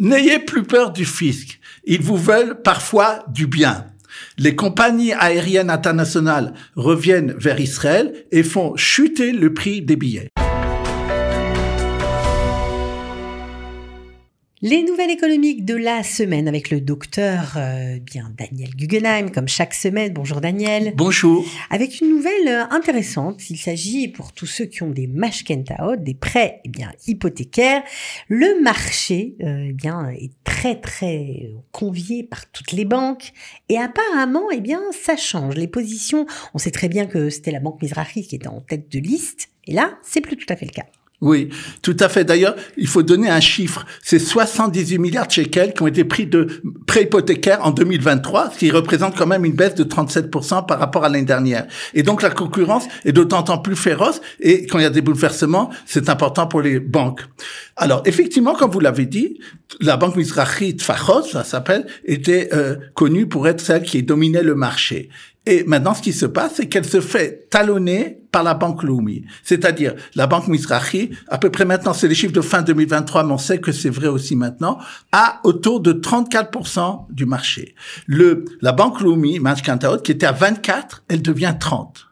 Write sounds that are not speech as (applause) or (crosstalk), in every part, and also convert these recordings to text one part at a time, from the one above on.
N'ayez plus peur du fisc. Ils vous veulent parfois du bien. Les compagnies aériennes internationales reviennent vers Israël et font chuter le prix des billets. Les nouvelles économiques de la semaine avec le docteur euh, bien Daniel Guggenheim, comme chaque semaine. Bonjour Daniel. Bonjour. Avec une nouvelle euh, intéressante, il s'agit pour tous ceux qui ont des mashkentaot, des prêts eh bien hypothécaires, le marché euh, eh bien est très très convié par toutes les banques et apparemment eh bien ça change les positions. On sait très bien que c'était la banque Mizrahi qui était en tête de liste et là c'est plus tout à fait le cas. Oui, tout à fait. D'ailleurs, il faut donner un chiffre. C'est 78 milliards de shekels qui ont été pris de prêts hypothécaires en 2023, ce qui représente quand même une baisse de 37% par rapport à l'année dernière. Et donc, la concurrence est d'autant plus féroce et quand il y a des bouleversements, c'est important pour les banques. Alors, effectivement, comme vous l'avez dit, la banque Mizrahi Tfachos, ça s'appelle, était euh, connue pour être celle qui dominait le marché. Et maintenant, ce qui se passe, c'est qu'elle se fait talonner par la Banque Loumi. C'est-à-dire, la Banque Mizrahi, à peu près maintenant, c'est les chiffres de fin 2023, mais on sait que c'est vrai aussi maintenant, à autour de 34% du marché. Le, la Banque Loumi, qui était à 24, elle devient 30.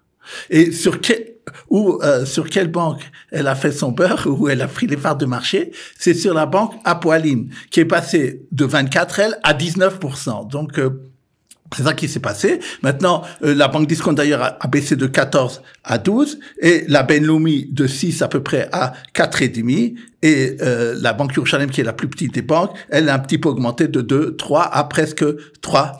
Et sur quel, ou euh, sur quelle banque elle a fait son beurre ou elle a pris les parts de marché, c'est sur la banque Apoaline, qui est passée de 24 elle à 19 Donc euh, c'est ça qui s'est passé. Maintenant, euh, la banque discount d'ailleurs a, baissé de 14 à 12 et la Lumi de 6 à peu près à 4,5 et demi, et euh, la banque Yurchalem, qui est la plus petite des banques, elle a un petit peu augmenté de 2, 3 à presque 3%.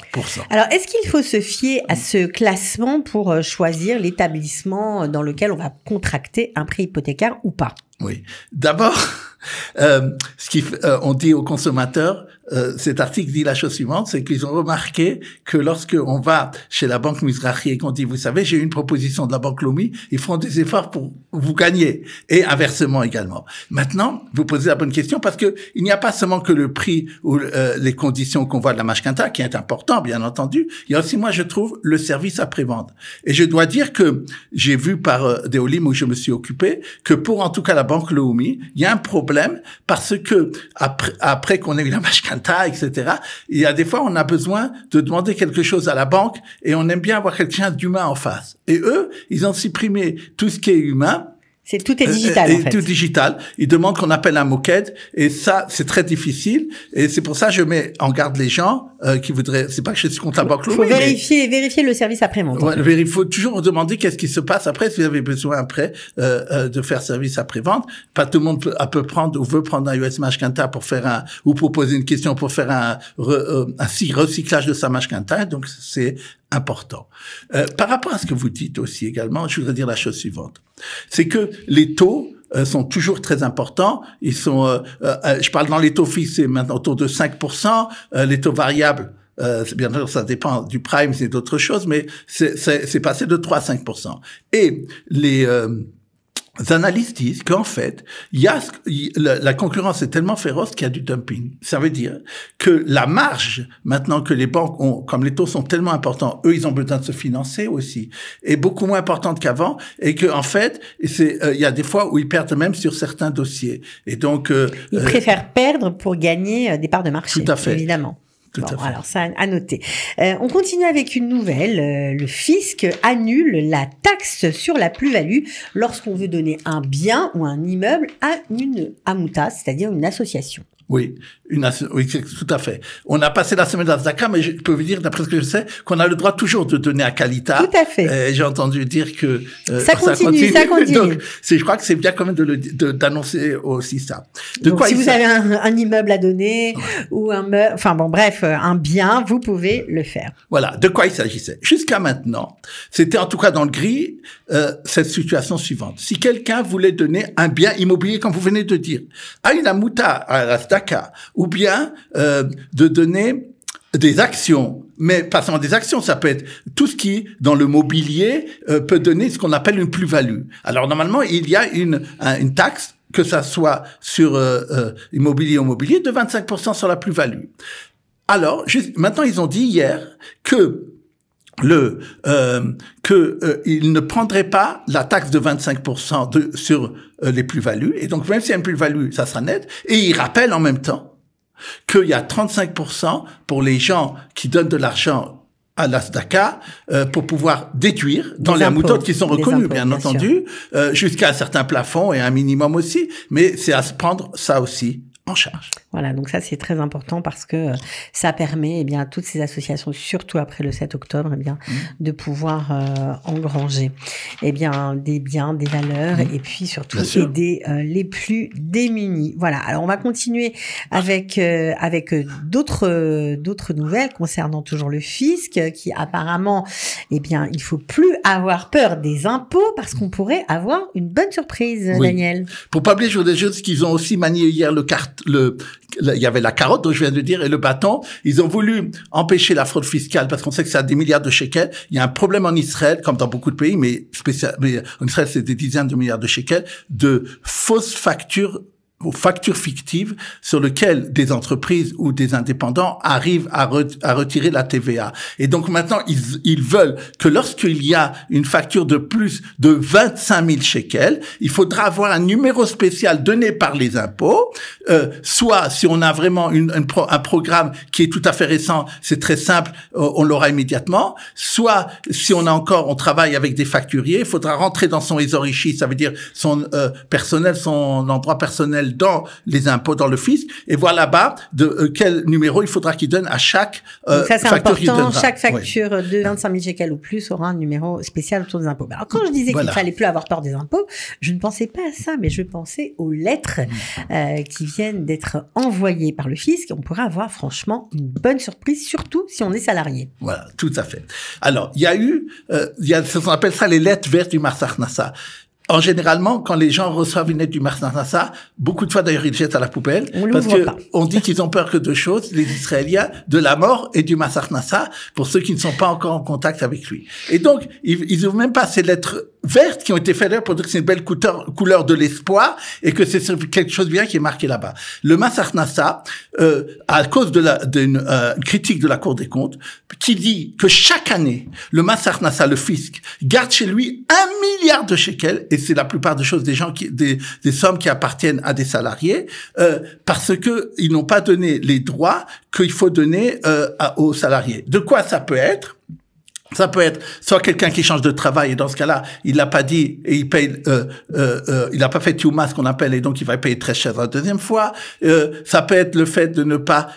Alors, est-ce qu'il faut se fier à ce classement pour euh, choisir l'établissement dans lequel on va contracter un prêt hypothécaire ou pas oui. D'abord, (laughs) euh, ce qu'on euh, dit aux consommateurs, euh, cet article dit la chose suivante, c'est qu'ils ont remarqué que lorsque on va chez la banque Mizrahi et qu'on dit, vous savez, j'ai une proposition de la banque Lomi, ils feront des efforts pour vous gagner et inversement également. Maintenant, vous posez la bonne question parce que il n'y a pas seulement que le prix ou euh, les conditions qu'on voit de la Mashkanta qui est important, bien entendu. Il y a aussi, moi, je trouve le service après-vente. Et je dois dire que j'ai vu par euh, où je me suis occupé que pour en tout cas la Banque il y a un problème parce que après, qu'on ait eu la Mashkanta, etc., il y a des fois on a besoin de demander quelque chose à la banque et on aime bien avoir quelqu'un d'humain en face. Et eux, ils ont supprimé tout ce qui est humain c'est tout est euh, digital. en fait. Tout digital. Il demande qu'on appelle un moquette et ça c'est très difficile et c'est pour ça que je mets en garde les gens euh, qui voudraient. C'est pas que je suis contre la banque Faut vérifier vérifier le service après vente. Ouais, il faut toujours demander qu'est-ce qui se passe après si vous avez besoin après euh, de faire service après vente. Pas tout le monde peut, peut prendre ou veut prendre un US Quinta pour faire un ou proposer une question pour faire un, un recyclage de sa Quinta. Donc c'est important. Euh, par rapport à ce que vous dites aussi également, je voudrais dire la chose suivante. C'est que les taux euh, sont toujours très importants. Ils sont, euh, je parle dans les taux fixes, c'est maintenant autour de 5%. les taux variables, bien sûr, ça dépend du prime, c'est d'autres choses, mais c'est passé de 3 à 5%. Et les analystes disent qu'en fait, y a, la, concurrence est tellement féroce qu'il y a du dumping. Ça veut dire que la marge, maintenant que les banques ont, comme les taux sont tellement importants, eux, ils ont besoin de se financer aussi, est beaucoup moins importante qu'avant et que en fait, euh, il y a des fois où ils perdent même sur certains dossiers. Et donc, euh, ils préfèrent perdre pour gagner euh, des parts de marché. Tout à fait. Évidemment alors ça à noter. Euh, on continue avec une nouvelle. Euh, le fisc annule la taxe sur la plus-value lorsqu'on veut donner un bien ou un immeuble à une amouta, c'est-à-dire une association. Oui, une tout à fait. On a passé la semaine d'Azaka, mais je peux vous dire, d'après ce que je sais, qu'on a le droit toujours de donner à Kalita. Tout à fait. J'ai entendu dire que euh, ça, continue, ça continue. (laughs) Donc, c'est, je crois que c'est bien quand même de d'annoncer aussi ça. De quoi si vous avez un, immeuble à donner ou un meuble, enfin bon, bref, un bien, vous pouvez le faire. Voilà. De quoi il s'agissait Jusqu'à maintenant, c'était en tout cas dans le gris euh, cette situation suivante. Si quelqu'un voulait donner un bien immobilier, comme vous venez de dire, à une amouta à la ou bien euh, de donner des actions, mais pas seulement des actions, ça peut être tout ce qui, dans le mobilier, euh, peut donner ce qu'on appelle une plus-value. Alors normalement, il y a une, une taxe, que ça soit sur euh, immobilier ou mobilier, de 25% sur la plus-value. Alors, maintenant, ils ont dit hier que le euh, que euh, il ne prendrait pas la taxe de 25% de, sur euh, les plus-values et donc même s'il y a une plus-value ça sera net et il rappelle en même temps qu'il y a 35% pour les gens qui donnent de l'argent à l'ASDACA euh, pour pouvoir déduire dans les, moutons qui sont reconnus, bien, entendu, jusqu'à un certain plafond et un minimum aussi, mais c'est à se prendre ça aussi en charge. Voilà, donc ça c'est très important parce que euh, ça permet eh bien, à toutes ces associations, surtout après le 7 octobre, eh bien, mmh. de pouvoir euh, engranger eh bien, des biens, des valeurs mmh. et puis surtout aider euh, les plus démunis. Voilà, alors on va continuer avec, avec d'autres d'autres nouvelles concernant toujours le fisc qui apparemment, eh bien, il faut plus avoir peur des impôts parce qu'on pourrait avoir une bonne surprise, Daniel. Pour pas oublier, je voudrais juste qu'ils ont aussi manié hier le, carte, le il y avait la carotte dont je viens de dire et le bâton. Ils ont voulu empêcher la fraude fiscale parce qu'on sait que ça a des milliards de shekels. Il y a un problème en Israël, comme dans beaucoup de pays, mais, spécial, mais en Israël c'est des dizaines de milliards de shekels, de fausses factures aux factures fictives sur lesquelles des entreprises ou des indépendants arrivent à, retirer la TVA. Et donc maintenant, ils, veulent que lorsqu'il y a une facture de plus de 25 000 shekels, il faudra avoir un numéro spécial donné par les impôts, euh, soit si on a vraiment un programme qui est tout à fait récent, c'est très simple, euh, on l'aura immédiatement, soit si on a encore, on travaille avec des facturiers, il faudra rentrer dans son esorichi, ça veut dire son euh, personnel, son endroit personnel dans les impôts, dans le fisc, et voir là-bas de euh, quel numéro il faudra qu'il donne à chaque facture euh, Donc ça, c'est Chaque facture de 25 000 shekels ou plus aura un numéro spécial autour des impôts. Bah, alors, quand je disais qu'il qu'il fallait plus avoir peur des impôts, je ne pensais pas à ça, mais je pensais aux lettres mm. euh, qui viennent d'être envoyées par le fisc. On pourrait avoir franchement une bonne surprise, surtout si on est salarié. Voilà, tout à fait. Alors, il y a eu, il y on appelle ça les lettres vertes du Nassa en généralement, quand les gens reçoivent une lettre du Massach-Nassah, beaucoup de fois d'ailleurs ils jettent à la poubelle on parce que on dit qu'ils ont peur que deux choses les Israéliens de la mort et du Massach-Nassah, pour ceux qui ne sont pas encore en contact avec lui. Et donc ils, ils ouvrent même pas ces lettres vertes qui ont été faites pour dire que c'est une belle couleur, de l'espoir et que c'est quelque chose de bien qui est marqué là-bas. Le Massarnassa, euh, à cause de la d'une euh, critique de la Cour des comptes, qui dit que chaque année, le Massarnassa, le fisc, garde chez lui un milliard de shekels, et c'est la plupart des choses des gens qui des, sommes qui appartiennent à des salariés, euh, parce que ils n'ont pas donné les droits qu'il faut donner euh, aux salariés. De quoi ça peut être ça peut être soit quelqu'un qui change de travail et dans ce cas-là, il l'a pas dit et il paye, euh, euh, euh, il n'a pas fait Tiuma ce qu'on appelle et donc il va payer très cher la deuxième fois. ça peut être le fait de ne pas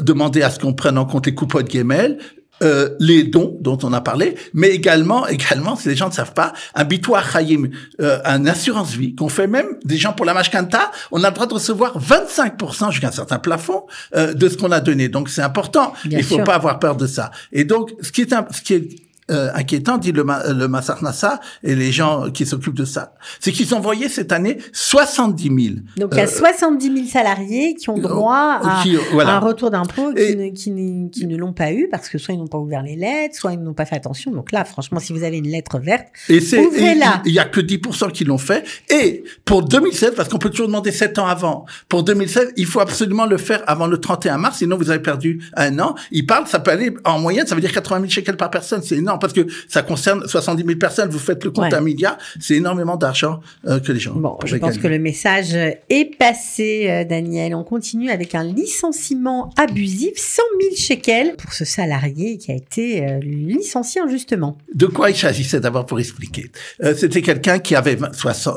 demander à ce qu'on prenne en compte les coupons de Gmail euh, les dons dont on a parlé, mais également, également, si les gens ne savent pas, un bitoir khayim, euh, un assurance vie qu'on fait même des gens pour la mashkanta, on a le droit de recevoir 25% jusqu'à un certain plafond euh, de ce qu'on a donné. Donc c'est important. Il faut pas avoir peur de ça. Et donc ce qui est un, ce qui est euh, inquiétant, dit le, euh, le Massarnassa et les gens qui s'occupent de ça, c'est qu'ils ont envoyé cette année 70 000. Donc il y a 70 euh, 000 salariés qui ont droit à, un retour d'impôt qui, ne, l'ont pas eu parce que soit ils n'ont pas ouvert les lettres, soit ils n'ont pas fait attention. Donc là, franchement, si vous avez une lettre verte, ouvrez-la. Il y a que 10% qui l'ont fait. Et pour 2016, parce qu'on peut toujours demander 7 ans avant, pour 2016, il faut absolument le faire avant le 31 mars, sinon vous avez perdu un an. Il parle, ça peut aller en moyenne, ça veut dire 80 000 shekels par personne, c'est énorme parce que ça concerne 70 000 personnes. Vous faites le compte à milliard, c'est énormément d'argent euh, que les gens. Bon, je pense que le message euh, est passé, euh, Daniel. On continue avec un licenciement abusif, 100 000 shekels pour ce salarié qui a été licencié justement. De quoi il s'agissait d'abord pour expliquer C'était quelqu'un qui avait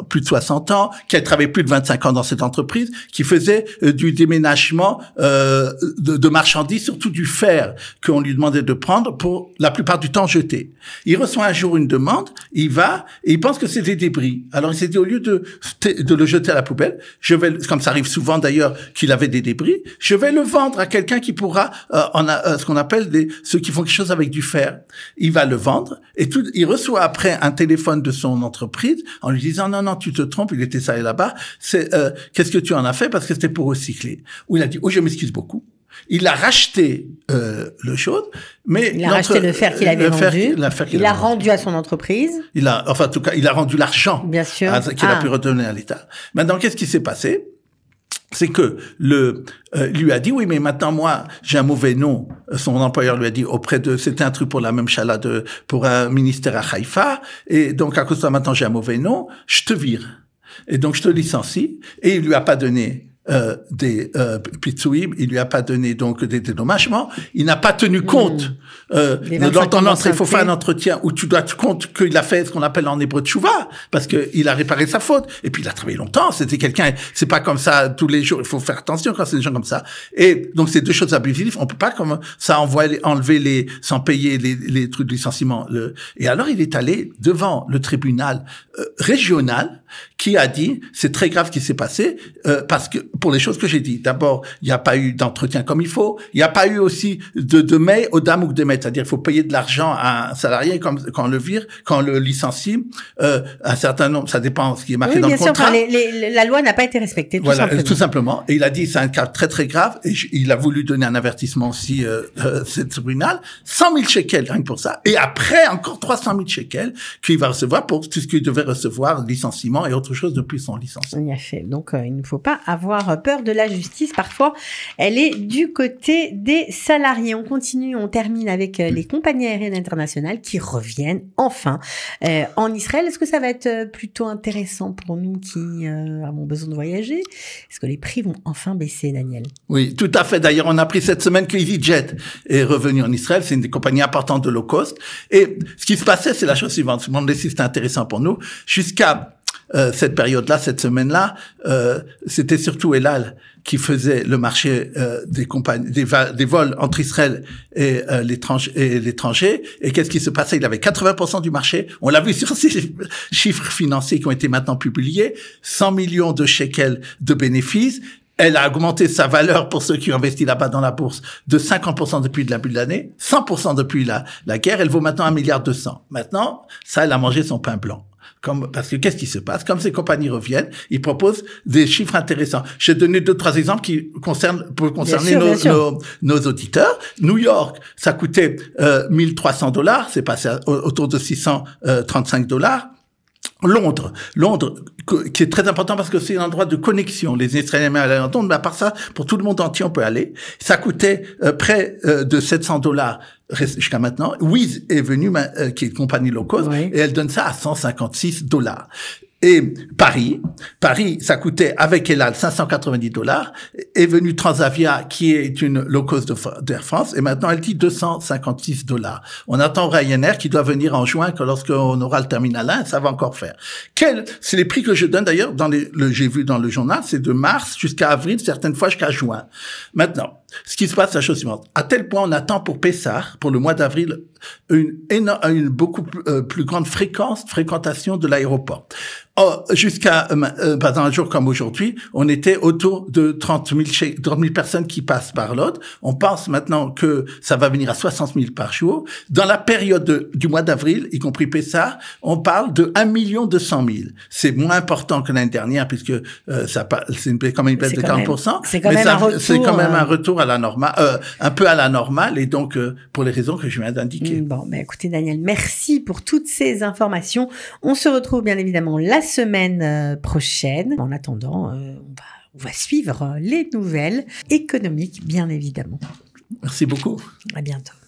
plus de 60 ans, qui a travaillé plus de 25 ans dans cette entreprise, qui faisait du déménagement de, marchandises, surtout du fer qu'on lui demandait de prendre pour la plupart du temps je il reçoit un jour une demande, il va, et il pense que c'est des débris. Alors il s'est dit, au lieu de, de le jeter à la poubelle, je vais, comme ça arrive souvent d'ailleurs qu'il avait des débris, je vais le vendre à quelqu'un qui pourra, euh, en a, euh, ce qu'on appelle des, ceux qui font quelque chose avec du fer. Il va le vendre, et tout, il reçoit après un téléphone de son entreprise en lui disant, non, non, tu te trompes, il était ça et là-bas, c'est, euh, qu'est-ce que tu en as fait parce que c'était pour recycler. Où il a dit, oh, je m'excuse beaucoup. Il a racheté euh, le chaude, mais il a racheté le fer qu'il avait vendu. il, rendu à son entreprise. Il a, enfin, en tout cas, il a rendu l'argent. Bien sûr. Qu'il a ah. pu redonner à l'État. Maintenant, qu'est-ce qui s'est passé c'est que le euh, lui a dit oui mais maintenant moi j'ai un mauvais nom son employeur lui a dit auprès de c'était un truc pour la même chalade pour un ministère à Haïfa et donc à cause de ça maintenant j'ai un mauvais nom je te vire et donc je te licencie et il lui a pas donné euh, des euh, il lui a pas donné donc des dédommagements, il n'a pas tenu hmm. compte euh, dans ton il faut faire un entretien où tu dois te compte qu'il a fait ce qu'on appelle en hébreu tchouva, parce que il a réparé sa faute, et puis il a travaillé longtemps, c'était quelqu'un, c'est pas comme ça tous les jours, il faut faire attention quand c'est des gens comme ça. Et donc c'est deux choses abusives, on peut pas comme ça envoyer, enlever les, sans payer les, les trucs de licenciement. Le... Et alors il est allé devant le tribunal euh, régional, qui a dit c'est très grave ce qui s'est passé euh, parce que pour les choses que j'ai dit. D'abord, il n'y a pas eu d'entretien comme il faut. Il n'y a pas eu aussi de, de mail aux dames ou de mail, c'est-à-dire il faut payer de l'argent à un salarié comme, quand on le vire, quand on le licencie. Euh, un certain nombre, ça dépend ce qui est marqué dans bien le sûr, contrat. la loi n'a pas été respectée. Tout euh, simplement. tout simplement. Et il a dit c'est un cas très très grave. Et il a voulu donner un avertissement aussi euh, euh cette tribunal, 100 000 shekels rien que pour ça. Et après encore 300 000 shekels qu'il va recevoir pour tout ce qu'il devait recevoir licenciement et autre chose depuis son licence. a fait. Donc, euh, il ne faut pas avoir peur de la justice. Parfois, elle est du côté des salariés. On continue, on termine avec euh, les compagnies aériennes internationales qui reviennent enfin euh, en Israël. Est-ce que ça va être plutôt intéressant pour nous qui avons besoin de voyager Est-ce que les prix vont enfin baisser, Daniel Oui, tout à fait. D'ailleurs, on a appris cette semaine que EasyJet est revenu en Israël. C'est une des compagnies importantes de low cost. Et ce qui se passait, c'est la chose suivante. Je demande si c'est intéressant pour nous. Jusqu'à euh, cette période-là, cette semaine-là, euh, c'était surtout Elal qui faisait le marché euh, des compagnies, des, vols entre Israël et l'étranger. Et, qu'est-ce qui se passait Il avait 80% du marché. On l'a vu sur ces (laughs) chiffres financiers qui ont été maintenant publiés. 100 millions de shekels de bénéfices. Elle a augmenté sa valeur pour ceux qui ont investi là-bas dans la bourse de 50% depuis le début de l'année, 100% depuis la, la guerre. Elle vaut maintenant 1 milliard 200. Maintenant, ça, elle a mangé son pain blanc. Comme, parce que qu'est-ce qui se passe Comme ces compagnies reviennent, ils proposent des chiffres intéressants. J'ai donné deux trois exemples qui concernent pour concerner nos, auditeurs. New York, ça coûtait euh, 1300 dollars, c'est passé autour de 635 euh, dollars. Londres, Londres, qui est très important parce que c'est un endroit de connexion. Les Israéliens à Londres, mais à part ça, pour tout le monde entier, on peut aller. Ça coûtait euh, près euh, de 700 dollars jusqu'à maintenant. Wiz est venu, euh, qui est une compagnie low cost, et elle donne ça à 156 dollars et Paris. Paris, ça coûtait avec Elal 590 dollars. Est venu Transavia, qui est une low cost d'Air France, et maintenant elle dit 256 dollars. On attend Ryanair qui doit venir en juin, que lorsqu'on aura le terminal 1, ça va encore faire. Quel, c'est les prix que je donne d'ailleurs dans les, le, j'ai vu dans le journal, c'est de mars jusqu'à avril, certaines fois jusqu'à juin. Maintenant, ce qui se passe, c'est la chose suivante. À tel point, on attend pour Pessar, pour le mois d'avril, une, une beaucoup euh, plus, grande fréquence, fréquentation de l'aéroport. jusqu'à, euh, dans euh, un jour comme aujourd'hui, on était autour de 30 000, personnes qui passent par l'autre. On pense maintenant que ça va venir à 60 000 par jour. Dans la période du mois d'avril, y compris Pessar, on parle de 1 million 200 000. C'est moins important que l'année dernière puisque euh, ça, c'est quand même une baisse de 40 C'est quand, même, C'est quand même euh, un retour la normale, euh, un peu à la normale, et donc euh, pour les raisons que je viens d'indiquer. Bon, mais ben, écoutez Daniel, merci pour toutes ces informations. On se retrouve bien évidemment la semaine euh, prochaine. En attendant, on, va, on va suivre les nouvelles économiques, bien évidemment. Merci beaucoup. À bientôt.